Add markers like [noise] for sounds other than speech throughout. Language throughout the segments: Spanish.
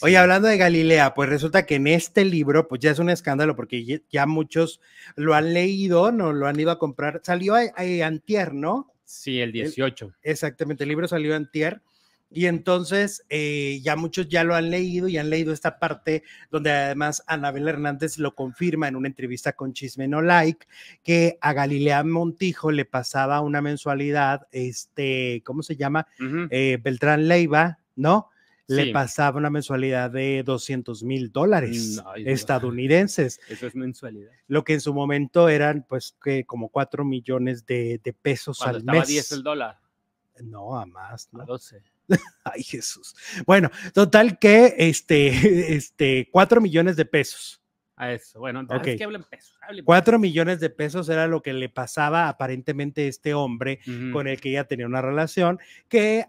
Oye, hablando de Galilea, pues resulta que en este libro, pues ya es un escándalo porque ya muchos lo han leído, no lo han ido a comprar. Salió a, eh, eh, antier, ¿no? Sí, el 18. exactamente, el libro salió antier. Y entonces eh, ya muchos ya lo han leído y han leído esta parte donde además Anabel Hernández lo confirma en una entrevista con Chisme No Like que a Galilea Montijo le pasaba una mensualidad, este, ¿cómo se llama? Beltrán Leiva, ¿no? le pasaba una mensualidad de 200 mil dólares estadounidenses. Eso es mensualidad. Lo que en su momento eran, pues, que como 4 millones de, de pesos al estaba mes. 10 el dólar? No, a más. ¿no? [laughs] Ay, Jesús. Bueno, total que este, [laughs] este, 4 millones de pesos a eso. Bueno, entonces que pesos. Cuatro millones de pesos era lo que le pasaba aparentemente este hombre con el que ella tenía una relación, que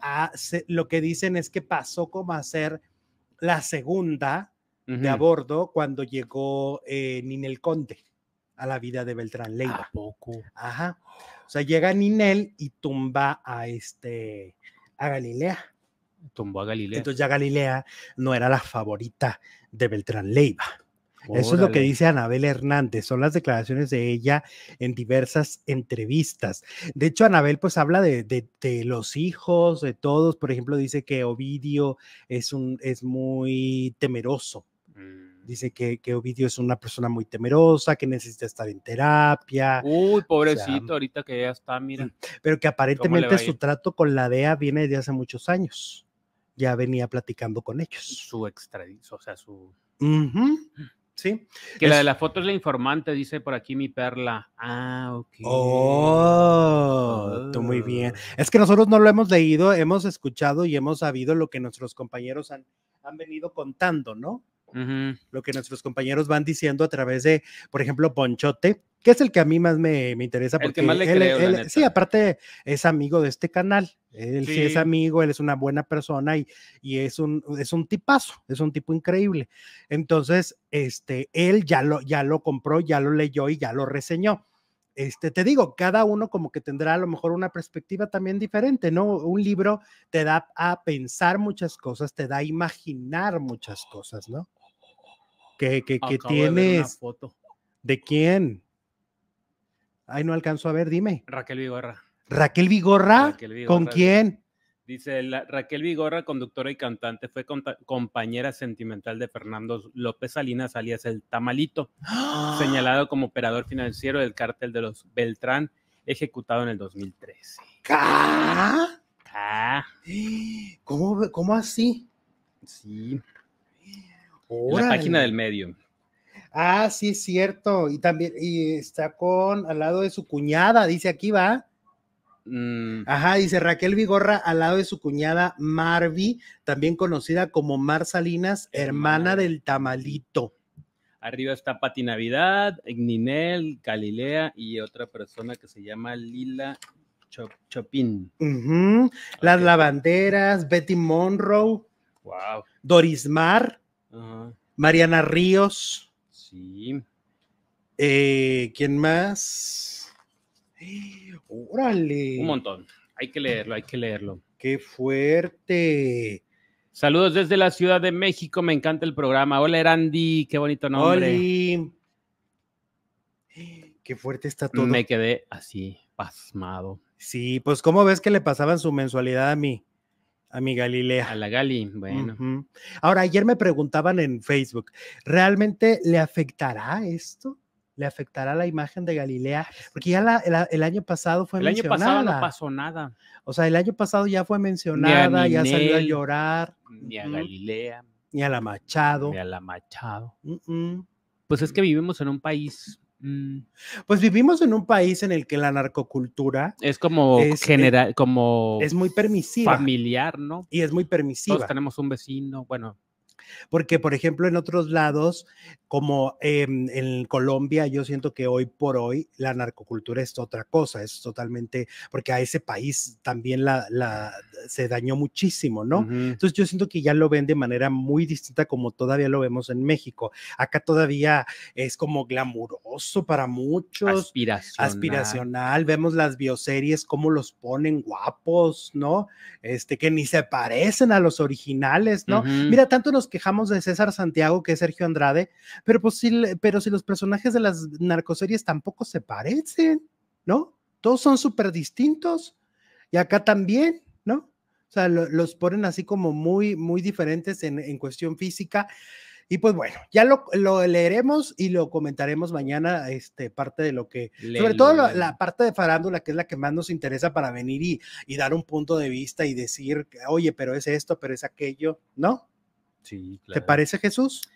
lo que dicen es que pasó como a ser la segunda de a bordo cuando llegó eh, Ninel Conde a la vida de Beltrán Leiva. poco? Ajá. O sea, llega Ninel y tumba a este a Galilea. Tumbó a Galilea. Entonces ya Galilea no era la favorita de Beltrán Leiva. Eso es lo que dice Anabel Hernández, son las declaraciones de ella en diversas entrevistas. De hecho, Anabel pues habla de, los hijos, de todos, por ejemplo, dice que Ovidio es, un, es muy temeroso. Mm. Dice que, Ovidio es una persona muy temerosa, que necesita estar en terapia. Uy, pobrecito, ahorita que ya está, mira. Mm, pero que aparentemente su trato con la DEA viene de hace muchos años. Ya venía platicando con ellos. Su extradición, o sea, su... ¿sí? Que la de la foto es la informante, dice por aquí mi perla. Ah, ok. Oh, muy bien. Ah. Es que nosotros no lo hemos leído, hemos escuchado y hemos sabido lo que nuestros compañeros han, venido contando, ¿no? Lo que nuestros compañeros van diciendo a través de, por ejemplo, Ponchote, que es el que a mí más me, interesa. Porque sí, aparte es amigo de este canal. Él sí, es amigo, él es una buena persona y, y, es, un, es un tipazo, es un tipo increíble. Entonces, este, él ya lo, ya lo compró, ya lo leyó y ya lo reseñó. Este, te digo, cada uno como que tendrá a lo mejor una perspectiva también diferente, ¿no? Un libro te da a pensar muchas cosas, te da a imaginar muchas cosas, ¿no? Que, tienes... ¿De quién? Ay, no alcanzó a ver, dime. Raquel Vigorra. ¿Raquel Vigorra? ¿Con quién? Dice Raquel Vigorra, conductora y cantante, fue compañera sentimental de Fernando López Salinas, alias el Tamalito, [gasps] señalado como operador financiero del cártel de los Beltrán, ejecutado en el 2013. [gasps] ¿Cómo, así? Sí. la página del medio. Ah, sí, es cierto. Y también, está con al lado de su cuñada, dice aquí va. Mm. Ajá, dice Raquel Vigorra al lado de su cuñada Marvi, también conocida como Mar Salinas, hermana del tamalito. Arriba está Pati Navidad, Ninel, Galilea y otra persona que se llama Lila Chopin. Las lavanderas, Betty Monroe, Doris Mar, Mariana Ríos. Sí. Eh, ¿Quién más? Eh, órale. Un montón. Hay que leerlo, hay que leerlo. Qué fuerte. Saludos desde la Ciudad de México, me encanta el programa. Hola, Erandi, qué bonito nombre. Qué fuerte está todo. Me quedé así, pasmado. Sí, pues cómo ves que le pasaban su mensualidad a mí. A mi Galilea. A la Gali, bueno. Ahora, ayer me preguntaban en Facebook, ¿realmente le afectará esto? ¿Le afectará la imagen de Galilea? Porque ya el año pasado fue mencionada. El año pasado no pasó nada. O sea, el año pasado ya fue mencionada, ya salió a llorar. Ni a Galilea. Ni a la Machado. Ni a la Machado. pues es que vivimos en un país Mm. Pues vivimos en un país en el que la narcocultura es como eh, general, como es muy permisiva, familiar, ¿no? Y es muy permisiva. Todos tenemos un vecino, bueno, porque por ejemplo en otros lados, como en Colombia, yo siento que hoy por hoy la narcocultura es otra cosa, es totalmente, porque a ese país también la, se dañó muchísimo, ¿no? Entonces yo siento que ya lo ven de manera muy distinta como todavía lo vemos en México. Acá todavía es como glamuroso para muchos. Aspiracional. Vemos las bioseries, cómo los ponen guapos, ¿no? Este, que ni se parecen a los originales, ¿no? Mira, tanto nos quejamos quejamos de César Santiago, que es Sergio Andrade, pero, pues, si, pero si los personajes de las narcoseries tampoco se parecen, ¿no? Todos son súper distintos y acá también, ¿no? O sea, los ponen así como muy, muy diferentes en, en cuestión física. Y pues bueno, ya lo, lo, leeremos y lo comentaremos mañana, este, parte de lo que, sobre todo la, la, parte de farándula, que es la que más nos interesa para venir y, y, dar un punto de vista y decir, oye, pero es esto, pero es aquello, ¿no? ¿Te parece Jesús?